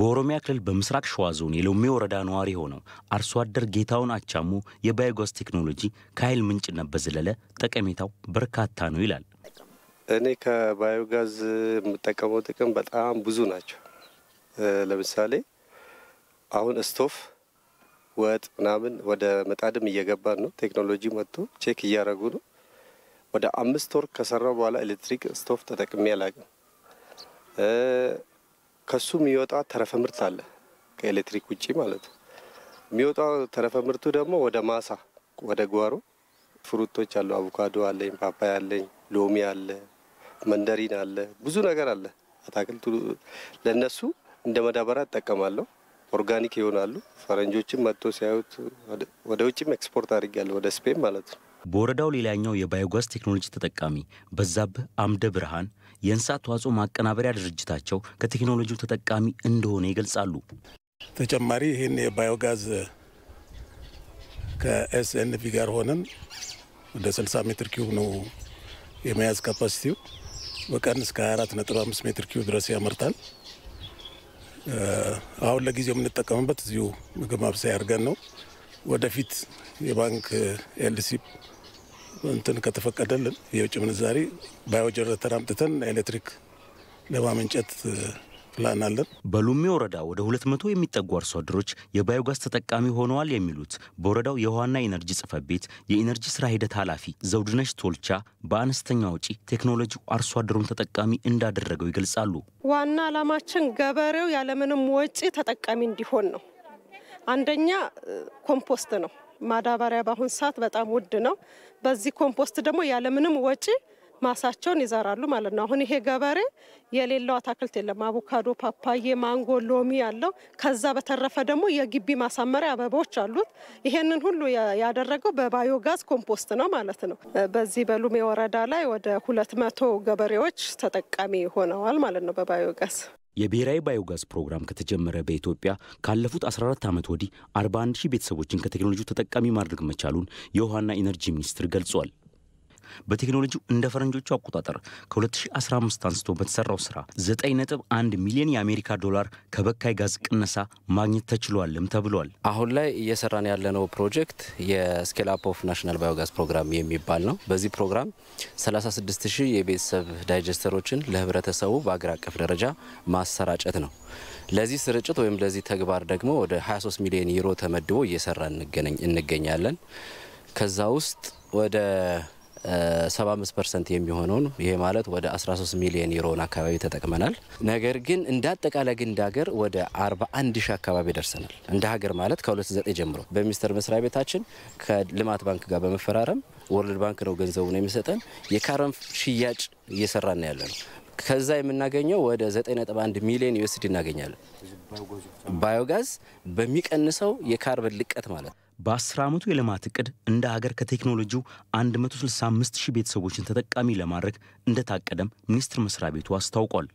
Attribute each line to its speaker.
Speaker 1: በኦሮሚያ ክልል በምስራቅ ሸዋ ዞን የሎሜ ወረዳ ነዋሪ የሆነው አርሶ አደር ጌታውን አቻሙ የባዮጋዝ ቴክኖሎጂ ከኃይል ምንጭነት በዘለለ ጠቀሜታው በርካታ ነው ይላል።
Speaker 2: እኔ ከባዮጋዝ የምጠቀመው ጥቅም በጣም ብዙ ናቸው። ለምሳሌ አሁን ስቶፍ ወጥ ምናምን ወደ ምጣድም እየገባን ነው። ቴክኖሎጂ መጥቶ ቼክ እያደረጉ ነው። ወደ አምስት ወር ከሰራው በኋላ ኤሌክትሪክ ስቶፍ ተጠቅሜ አላቅም። ከሱ የሚወጣ ተረፈ ምርት አለ ከኤሌክትሪክ ውጭ ማለት ነው። የሚወጣው ተረፈ ምርቱ ደግሞ ወደ ማሳ ወደ ጓሮ ፍሩቶች አሉ። አቮካዶ አለኝ፣ ፓፓያ አለኝ፣ ሎሚ አለ፣ መንደሪን አለ፣ ብዙ ነገር አለ። አታክልቱ ለነሱ እንደ መዳበሪያ እጠቀማለሁ። ኦርጋኒክ ይሆናሉ። ፈረንጆችም መጥቶ ሲያዩት ወደ ውጭም ኤክስፖርት አድርጌያለሁ፣ ወደ ስፔን ማለት ነው።
Speaker 1: በወረዳው ሌላኛው የባዮጋዝ ቴክኖሎጂ ተጠቃሚ በዛብህ አምደ ብርሃን የእንስሳት ተዋጽኦ ማቀናበሪያ ድርጅታቸው ከቴክኖሎጂው ተጠቃሚ እንደሆነ
Speaker 3: ይገልጻሉ። ተጨማሪ ይህን የባዮጋዝ ከኤስኤንቪ ጋር ሆነን ወደ 60 ሜትር ኪዩብ ነው የመያዝ ካፓሲቲው። በቀን እስከ 24.5 ሜትር ኪዩብ ድረስ ያመርታል። አሁን ለጊዜው የምንጠቀምበት እዚሁ ምግብ ማብሰያ አድርገን ነው። ወደፊት የባንክ ኤልሲ እንትን ከተፈቀደልን የውጭ ምንዛሪ ባዮጀነሬተር አምጥተን ኤሌክትሪክ ለማመንጨት ፕላን አለን። በሉሜ ወረዳ
Speaker 1: ወደ ሁለት መቶ የሚጠጉ አርሶ አደሮች የባዮጋዝ ተጠቃሚ ሆነዋል የሚሉት በወረዳው የውሃና ኢነርጂ ጽሕፈት ቤት የኢነርጂ ስራ ሂደት ኃላፊ ዘውድነሽ ቶልቻ በአነስተኛ ወጪ ቴክኖሎጂው አርሶ አደሩን ተጠቃሚ እንዳደረገው ይገልጻሉ።
Speaker 4: ዋና ዓላማችን ገበሬው ያለምንም ወጪ ተጠቃሚ እንዲሆን ነው። አንደኛ ኮምፖስት ነው። ማዳበሪያ በአሁን ሰዓት በጣም ውድ ነው። በዚህ ኮምፖስት ደግሞ ያለምንም ወጪ ማሳቸውን ይዘራሉ ማለት ነው። አሁን ይሄ ገበሬ የሌለው አታክልት የለም። አቮካዶ፣ ፓፓዬ፣ ማንጎ፣ ሎሚ ያለው ከዛ በተረፈ ደግሞ የግቢ ማሳመሪያ አበቦች አሉት። ይሄንን ሁሉ ያደረገው በባዮጋዝ ኮምፖስት ነው ማለት ነው። በዚህ በሉሜ ወረዳ ላይ ወደ ሁለት መቶ ገበሬዎች ተጠቃሚ ሆነዋል ማለት ነው በባዮጋዝ።
Speaker 1: የብሔራዊ ባዮጋዝ ፕሮግራም ከተጀመረ በኢትዮጵያ ካለፉት 14 ዓመት ወዲህ 41 ሺህ ቤተሰቦችን ከቴክኖሎጂ ተጠቃሚ ማድረግ መቻሉን የውሃና ኢነርጂ ሚኒስቴር ገልጿል። በቴክኖሎጂ እንደ ፈረንጆቹ አቆጣጠር ከ2015 አንስቶ በተሰራው ስራ 9.1 ሚሊዮን የአሜሪካ ዶላር ከበካይ ጋዝ ቅነሳ ማግኘት ተችሏልም ተብሏል። አሁን ላይ እየሰራን ያለነው ፕሮጀክት
Speaker 5: የስኬል አፕ ኦፍ ናሽናል ባዮጋዝ ፕሮግራም የሚባል ነው። በዚህ ፕሮግራም 36 ሺህ የቤተሰብ ዳይጀስተሮችን ለህብረተሰቡ በአገር አቀፍ ደረጃ ማሰራጨት ነው። ለዚህ ስርጭት ወይም ለዚህ ተግባር ደግሞ ወደ 23 ሚሊዮን ዩሮ ተመድቦ እየሰራ እንገኛለን። ከዛ ውስጥ ወደ 75 ፐርሰንት የሚሆነውን ይሄ ማለት ወደ 13 ሚሊዮን ዩሮን አካባቢ ተጠቅመናል። ነገር ግን እንደ አጠቃላይ ግን እንደ ሀገር ወደ 41 ሺህ አካባቢ ደርሰናል። እንደ ሀገር ማለት ከ29 ጀምሮ በሚኒስቴር መስሪያ ቤታችን ከልማት ባንክ ጋር በመፈራረም ወርልድ ባንክ ነው ገንዘቡን የሚሰጠን የካረም ሽያጭ እየሰራ ያለ ነው። ከዛ የምናገኘው ወደ 9.1 ሚሊዮን ዩኤስዲ እናገኛለን። ባዮጋዝ በሚቀንሰው የካርበን ልቀት ማለት ነው።
Speaker 1: በአስር ዓመቱ የልማት እቅድ እንደ ሀገር ከቴክኖሎጂው 165 ሺህ ቤተሰቦችን ተጠቃሚ ለማድረግ እንደታቀደም ሚኒስቴር መስሪያ ቤቱ አስታውቋል።